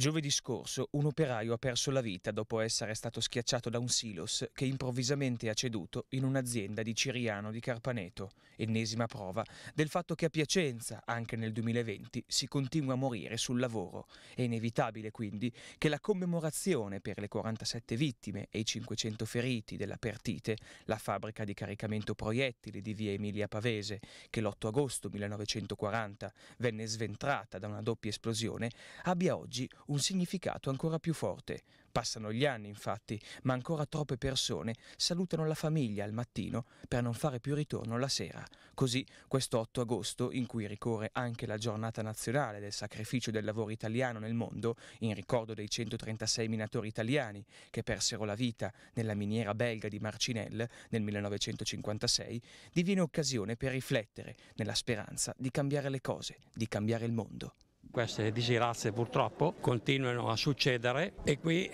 Giovedì scorso un operaio ha perso la vita dopo essere stato schiacciato da un silos che improvvisamente ha ceduto in un'azienda di Ciriano di Carpaneto, ennesima prova del fatto che a Piacenza, anche nel 2020, si continua a morire sul lavoro. È inevitabile quindi che la commemorazione per le 47 vittime e i 500 feriti della Pertite, la fabbrica di caricamento proiettili di via Emilia Pavese, che l'8 agosto 1940 venne sventrata da una doppia esplosione, abbia oggi un significato ancora più forte. Passano gli anni, infatti, ma ancora troppe persone salutano la famiglia al mattino per non fare più ritorno la sera. Così, questo 8 agosto, in cui ricorre anche la giornata nazionale del sacrificio del lavoro italiano nel mondo, in ricordo dei 136 minatori italiani che persero la vita nella miniera belga di Marcinelle nel 1956, diviene occasione per riflettere nella speranza di cambiare le cose, di cambiare il mondo queste disgrazie purtroppo continuano a succedere e qui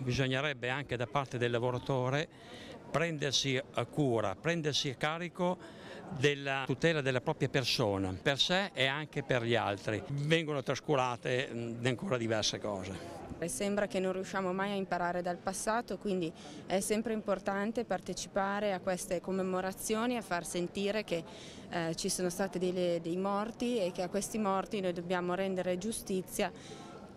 bisognerebbe anche da parte del lavoratore prendersi a eh, cura, prendersi a carico della tutela della propria persona, per sé e anche per gli altri. Vengono trascurate ancora diverse cose imparare, sembra che non riusciamo mai a imparare dal passato, quindi è sempre importante partecipare a queste commemorazioni, a far sentire che eh, ci sono stati dei, dei morti e che a questi morti noi dobbiamo rendere giustizia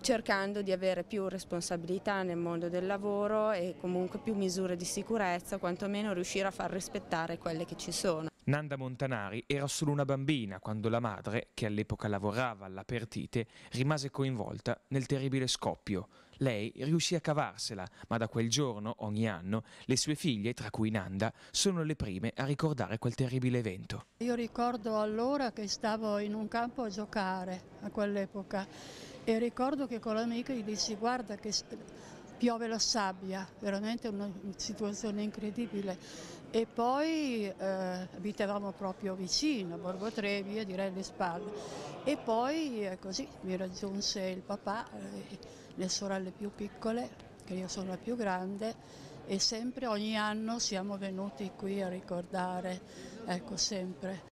cercando di avere più responsabilità nel mondo del lavoro e comunque più misure di sicurezza, quantomeno riuscire a far rispettare quelle che ci sono. Nanda Montanari era solo una bambina quando la madre, che all'epoca lavorava alla Pertite, rimase coinvolta nel terribile scoppio. Lei riuscì a cavarsela, ma da quel giorno, ogni anno, le sue figlie, tra cui Nanda, sono le prime a ricordare quel terribile evento. Io ricordo allora che stavo in un campo a giocare a quell'epoca e ricordo che con l'amica gli dissi guarda che piove la sabbia, veramente una situazione incredibile. E poi eh, abitavamo proprio vicino, a Borgo Trevi, direi alle spalle. E poi eh, così mi raggiunse il papà, eh, le sorelle più piccole, che io sono la più grande, e sempre ogni anno siamo venuti qui a ricordare, ecco sempre.